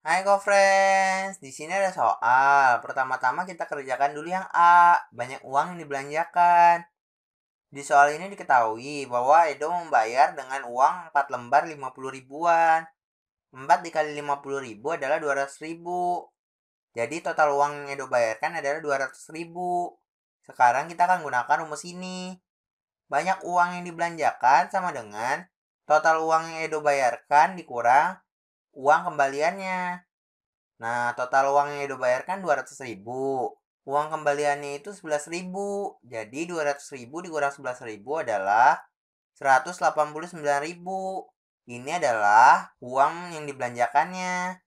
Hai go friends di sini ada soal. Pertama-tama kita kerjakan dulu yang A, banyak uang yang dibelanjakan. Di soal ini diketahui bahwa Edo membayar dengan uang 4 lembar 50 ribuan. 4 dikali 50 ribu adalah 200 ribu. Jadi total uang yang Edo bayarkan adalah 200 ribu. Sekarang kita akan gunakan rumus ini. Banyak uang yang dibelanjakan sama dengan total uang yang Edo bayarkan dikurang uang kembaliannya. Nah, total uang yang Edo bayarkan 200 ribu. Uang kembaliannya itu 11 ribu. Jadi 200 ribu dikurang 11 ribu adalah 189 ribu. Ini adalah uang yang dibelanjakannya.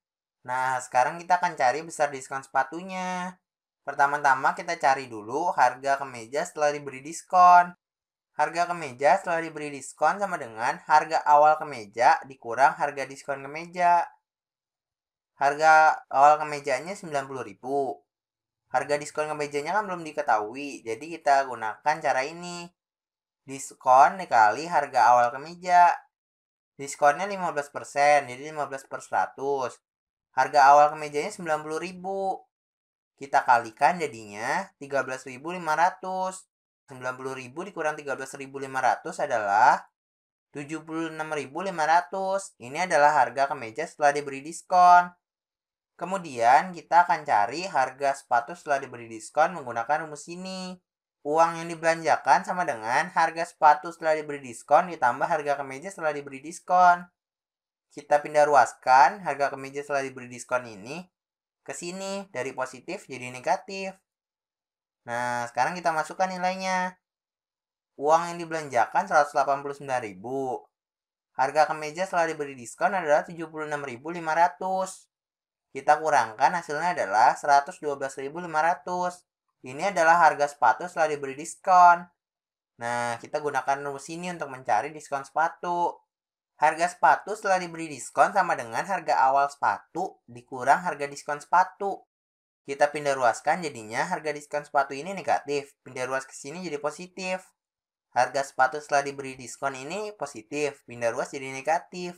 Nah, sekarang kita akan cari besar diskon sepatunya. Pertama-tama kita cari dulu harga kemeja setelah diberi diskon. Harga kemeja setelah diberi diskon sama dengan harga awal kemeja dikurang harga diskon kemeja. Harga awal kemejanya 90.000. Harga diskon kemejanya kan belum diketahui, jadi kita gunakan cara ini. Diskon dikali harga awal kemeja. Diskonnya 15%, jadi 15 per 100. Harga awal kemejanya 90.000. Kita kalikan jadinya 13.500 90.000 dikurang 13.500 adalah 76.500. Ini adalah harga kemeja setelah diberi diskon. Kemudian kita akan cari harga sepatu setelah diberi diskon menggunakan rumus ini. Uang yang dibelanjakan sama dengan harga sepatu setelah diberi diskon ditambah harga kemeja setelah diberi diskon. Kita pindah ruaskan harga kemeja setelah diberi diskon ini ke sini dari positif jadi negatif. Nah, sekarang kita masukkan nilainya. Uang yang dibelanjakan 189.000. Harga kemeja setelah diberi diskon adalah 76.500. Kita kurangkan hasilnya adalah 112.500. Ini adalah harga sepatu setelah diberi diskon. Nah, kita gunakan rumus ini untuk mencari diskon sepatu. Harga sepatu setelah diberi diskon sama dengan harga awal sepatu dikurang harga diskon sepatu kita pindah ruaskan jadinya harga diskon sepatu ini negatif, pindah ruas ke sini jadi positif. Harga sepatu setelah diberi diskon ini positif, pindah ruas jadi negatif.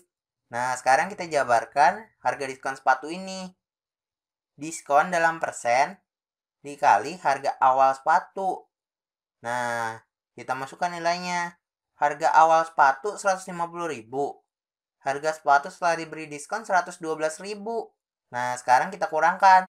Nah, sekarang kita jabarkan harga diskon sepatu ini. Diskon dalam persen dikali harga awal sepatu. Nah, kita masukkan nilainya. Harga awal sepatu 150.000. Harga sepatu setelah diberi diskon 112.000. Nah, sekarang kita kurangkan.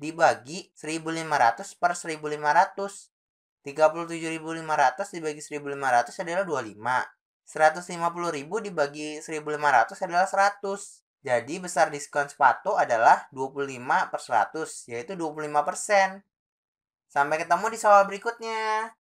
dibagi 1500 per 1500. 37.500 dibagi 1.500 adalah 25. 150.000 dibagi 1.500 adalah 100. Jadi besar diskon sepatu adalah 25 per 100, yaitu 25%. Sampai ketemu di soal berikutnya.